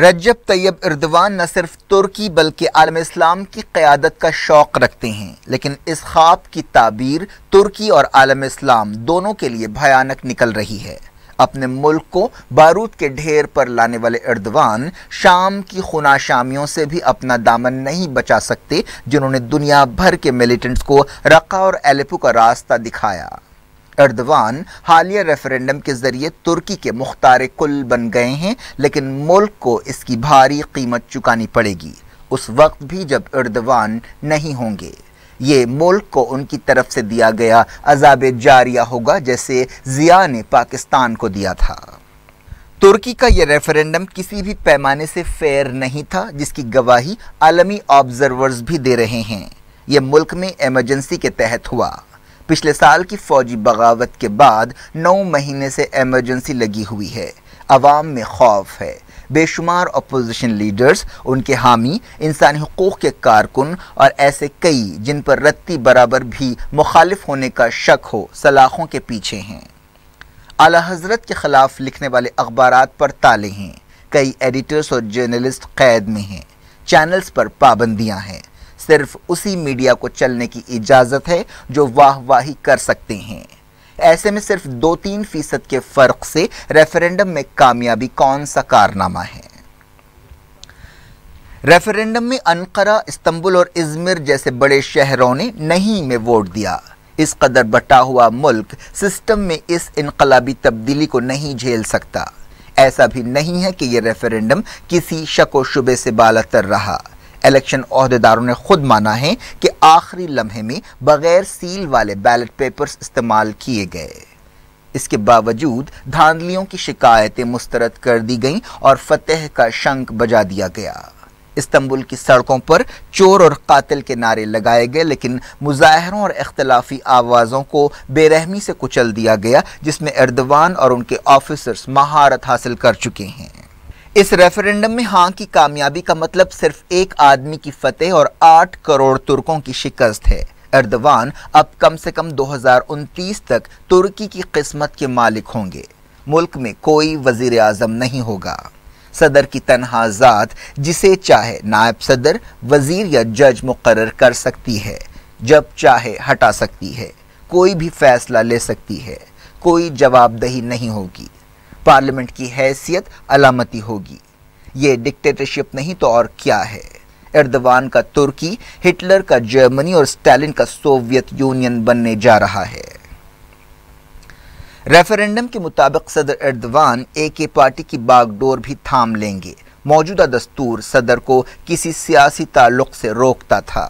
रजब तैयब इर्दवान न सिर्फ तुर्की बल्कि आलम इस्लाम की क़्यादत का शौक़ रखते हैं लेकिन इस ख्वाब की ताबीर तुर्की और आलम इस्लाम दोनों के लिए भयानक निकल रही है अपने मुल्क को बारूद के ढेर पर लाने वाले इर्दवान शाम की खुनाशामियों से भी अपना दामन नहीं बचा सकते जिन्होंने दुनिया भर के मिलिटेंट्स को रक़ा और एलिपू का रास्ता दिखाया अर्दवान हालिया रेफरेंडम के जरिए तुर्की के मुख्तार कुल बन गए हैं लेकिन मुल्क को इसकी भारी कीमत चुकानी पड़ेगी उस वक्त भी जब अर्दवान नहीं होंगे ये मुल्क को उनकी तरफ से दिया गया अजाब जारिया होगा जैसे जिया ने पाकिस्तान को दिया था तुर्की का यह रेफरेंडम किसी भी पैमाने से फेयर नहीं था जिसकी गवाही आलमी ऑब्जर्वर्स भी दे रहे हैं यह मुल्क में एमरजेंसी के तहत हुआ पिछले साल की फौजी बगावत के बाद नौ महीने से एमरजेंसी लगी हुई है आवाम में खौफ है बेशुमार अपोजिशन लीडर्स उनके हामी इंसानी हकूक़ के कारकुन और ऐसे कई जिन पर रत्ती बराबर भी मुखालिफ होने का शक हो सलाखों के पीछे हैं आला हजरत के ख़िलाफ़ लिखने वाले अखबार पर ताले हैं कई एडिटर्स और जर्नलिस्ट क़ैद में हैं चैनल्स पर पाबंदियाँ हैं सिर्फ उसी मीडिया को चलने की इजाज़त है जो वाहवाही कर सकते हैं ऐसे में सिर्फ दो तीन फीसद के फ़र्क से रेफरेंडम में कामयाबी कौन सा कारनामा है रेफरेंडम में अनकरा इस्तंबुल और इजमिर जैसे बड़े शहरों ने नहीं में वोट दिया इस कदर बटा हुआ मुल्क सिस्टम में इस इनकलाबी तब्दीली को नहीं झेल सकता ऐसा भी नहीं है कि यह रेफरेंडम किसी शको शुबे से बालतर रहा इलेक्शन अहदेदारों ने खुद माना है कि आखिरी लम्हे में बगैर सील वाले बैलेट पेपर्स इस्तेमाल किए गए इसके बावजूद धांधलियों की शिकायतें मुस्तरद कर दी गईं और फतेह का शंख बजा दिया गया इस्तंबुल की सड़कों पर चोर और कातिल के नारे लगाए गए लेकिन मुजाहरों और इख्तलाफी आवाज़ों को बेरहमी से कुचल दिया गया जिसमें अर्दवान और उनके ऑफिसर्स महारत हासिल कर चुके हैं इस रेफरेंडम में हाँ की कामयाबी का मतलब सिर्फ एक आदमी की फतेह और आठ करोड़ तुर्कों की शिकस्त है अर्दवान अब कम से कम 2029 तक तुर्की की किस्मत के मालिक होंगे मुल्क में कोई वजीर आजम नहीं होगा सदर की तनहा ज़ात जिसे चाहे नायब सदर वजीर या जज मुकर कर सकती है जब चाहे हटा सकती है कोई भी फैसला ले सकती है कोई जवाबदही नहीं होगी पार्लियामेंट की हैसियत अलामती होगी ये डिक्टेटरशिप नहीं तो और क्या है एर्दवान का तुर्की हिटलर का जर्मनी और स्टालिन का सोवियत यूनियन बनने जा रहा है रेफरेंडम के मुताबिक सदर एर्दवान ए के पार्टी की बागडोर भी थाम लेंगे मौजूदा दस्तूर सदर को किसी सियासी ताल्लुक से रोकता था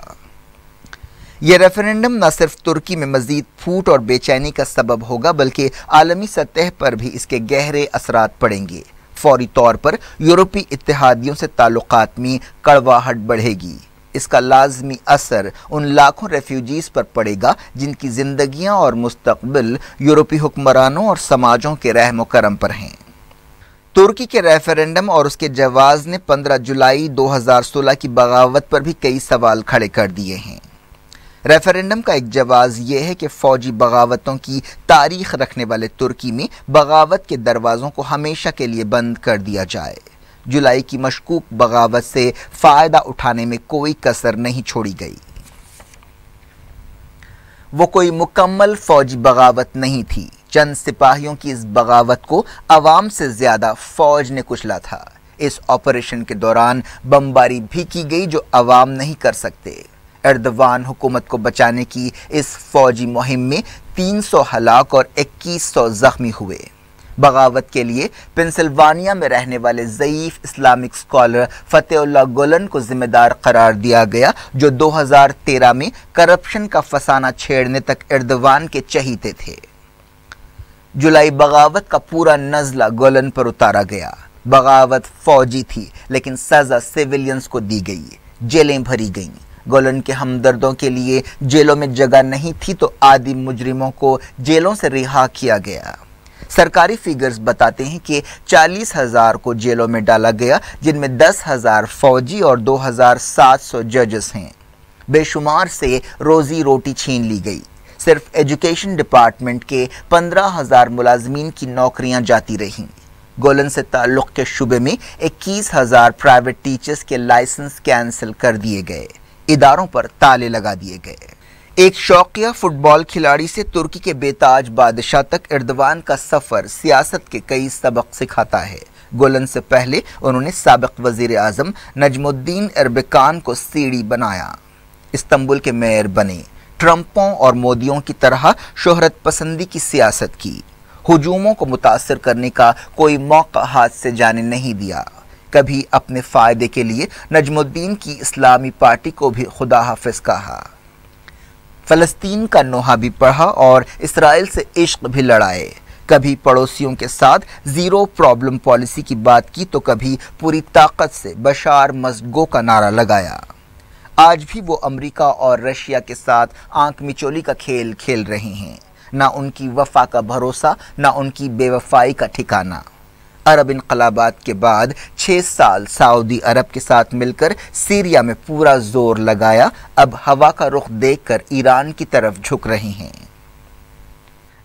ये रेफरेंडम न सिर्फ तुर्की में मजीद फूट और बेचैनी का सबब होगा बल्कि आलमी सतह पर भी इसके गहरे असरा पड़ेंगे फौरी तौर पर यूरोपीय इतिहादियों से ताल्लुक में कड़वाहट बढ़ेगी इसका लाजमी असर उन लाखों रेफ्यूजीज़ पर पड़ेगा जिनकी जिंदगी और मुस्तबिल यूरोपी हुक्मरानों और समाजों के रहम करम पर हैं तुर्की के रेफरेंडम और उसके जवाज़ ने 15 जुलाई 2016 की बगावत पर भी कई सवाल खड़े कर दिए हैं रेफरेंडम का एक जवाब यह है कि फौजी बगावतों की तारीख रखने वाले तुर्की में बगावत के दरवाज़ों को हमेशा के लिए बंद कर दिया जाए जुलाई की मशकूक बगावत से फ़ायदा उठाने में कोई कसर नहीं छोड़ी गई वो कोई मुकम्मल फौजी बगावत नहीं थी चंद सिपाहियों की इस बगावत को आवाम से ज़्यादा फौज ने कुचला था इस ऑपरेशन के दौरान बमबारी भी की गई जो आवाम नहीं कर सकते एर्दवान हुकूमत को बचाने की इस फौजी मुहिम में 300 हलाक और 2100 जख्मी हुए बगावत के लिए पेंसिल्वानिया में रहने वाले ज़यीफ़ इस्लामिक स्कॉलर फ़तेहुल्ला गोलन को ज़िम्मेदार करार दिया गया जो 2013 में करप्शन का फसाना छेड़ने तक इर्दवान के चहीते थे जुलाई बगावत का पूरा नज़ला गोलन पर उतारा गया बगावत फौजी थी लेकिन सज़ा सिविलियंस को दी गई जेलें भरी गईं गोलन के हमदर्दों के लिए जेलों में जगह नहीं थी तो आदि मुजरिमों को जेलों से रिहा किया गया सरकारी फिगर्स बताते हैं कि चालीस हज़ार को जेलों में डाला गया जिनमें दस हज़ार फौजी और दो हज़ार सात सौ जजेस हैं बेशुमार से रोज़ी रोटी छीन ली गई सिर्फ एजुकेशन डिपार्टमेंट के पंद्रह हज़ार मुलाजमीन की नौकरियां जाती रहीं गोलन से ताल्लुक़ के शुबे में इक्कीस हज़ार प्राइवेट टीचर्स के लाइसेंस कैंसिल कर दिए गए इदारों पर ताले लगा दिए गए एक शौकिया फुटबॉल खिलाड़ी से तुर्की के बेताज बादशाह तक इर्दवान का सफ़र सियासत के कई सबक सिखाता है गोलन से पहले उन्होंने सबक वजीर अजम नजमुद्दीन एरबिकान को सीढ़ी बनाया इस्तंबुल के मेयर बने ट्रंपों और मोदियों की तरह शोहरत पसंदी की सियासत की हजूमों को मुतासर करने का कोई मौका हाथ से जाने नहीं दिया कभी अपने फ़ायदे के लिए नजमुद्दीन की इस्लामी पार्टी को भी खुदा हाफिज कहा फ़लस्तीन का नोहा भी पढ़ा और इसराइल से इश्क भी लड़ाए कभी पड़ोसियों के साथ ज़ीरो प्रॉब्लम पॉलिसी की बात की तो कभी पूरी ताकत से बशार मजगो का नारा लगाया आज भी वो अमेरिका और रशिया के साथ आंख मिचोली का खेल खेल रहे हैं ना उनकी वफा का भरोसा ना उनकी बेवफाई का ठिकाना अरब इनकलाबाद के बाद छः साल सऊदी अरब के साथ मिलकर सीरिया में पूरा जोर लगाया अब हवा का रुख देखकर ईरान की तरफ झुक रहे हैं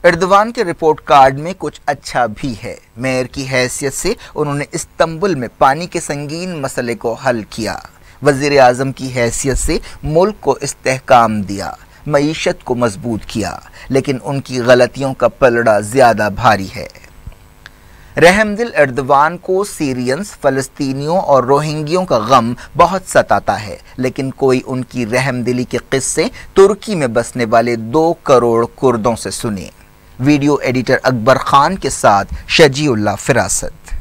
इर्दवान के रिपोर्ट कार्ड में कुछ अच्छा भी है मेयर की हैसियत से उन्होंने इस्तंबुल में पानी के संगीन मसले को हल किया वजीर अजम की हैसियत से मुल्क को इस्तेकाम दिया मीशत को मजबूत किया लेकिन उनकी गलतियों का पलड़ा ज़्यादा भारी है रहमदिल अर्दवान को सीरियंस फ़लस्तीनियों और रोहिंगियों का गम बहुत सताता है लेकिन कोई उनकी रहमदिली के किस्से तुर्की में बसने वाले दो करोड़ कुर्दों से सुने वीडियो एडिटर अकबर खान के साथ शजीउल्ला फिरासत